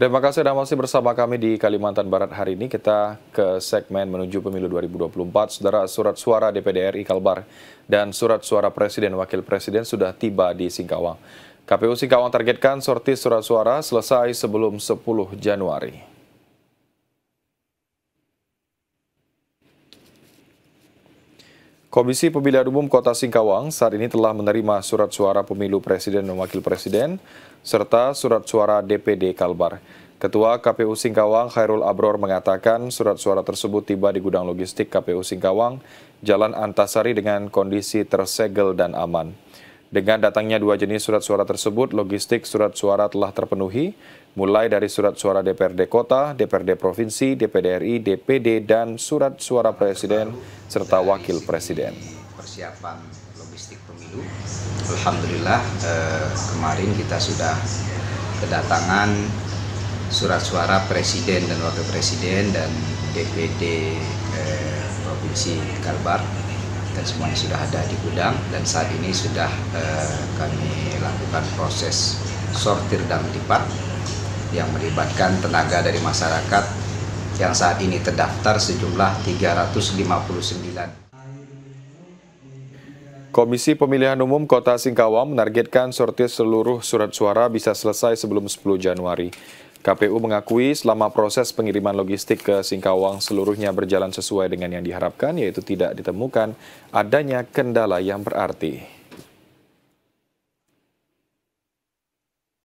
Terima kasih Anda masih bersama kami di Kalimantan Barat hari ini. Kita ke segmen menuju pemilu 2024. Saudara surat suara DPD RI Kalbar dan surat suara Presiden Wakil Presiden sudah tiba di Singkawang. KPU Singkawang targetkan sorti surat suara selesai sebelum 10 Januari. Komisi Pemilihan Umum Kota Singkawang saat ini telah menerima surat suara pemilu presiden dan wakil presiden, serta surat suara DPD Kalbar. Ketua KPU Singkawang Khairul Abror mengatakan surat suara tersebut tiba di gudang logistik KPU Singkawang, Jalan Antasari dengan kondisi tersegel dan aman. Dengan datangnya dua jenis surat suara tersebut, logistik surat suara telah terpenuhi mulai dari surat suara DPRD Kota, DPRD Provinsi, DPD RI, DPD, dan surat suara Presiden serta Wakil Presiden. Persiapan logistik pemilu, Alhamdulillah eh, kemarin kita sudah kedatangan surat suara Presiden dan Wakil Presiden dan DPD eh, Provinsi Kalbar dan semuanya sudah ada di gudang dan saat ini sudah eh, kami lakukan proses sortir dan lipat yang melibatkan tenaga dari masyarakat yang saat ini terdaftar sejumlah 359. Komisi Pemilihan Umum Kota Singkawang menargetkan sortir seluruh surat suara bisa selesai sebelum 10 Januari. KPU mengakui selama proses pengiriman logistik ke Singkawang seluruhnya berjalan sesuai dengan yang diharapkan, yaitu tidak ditemukan adanya kendala yang berarti.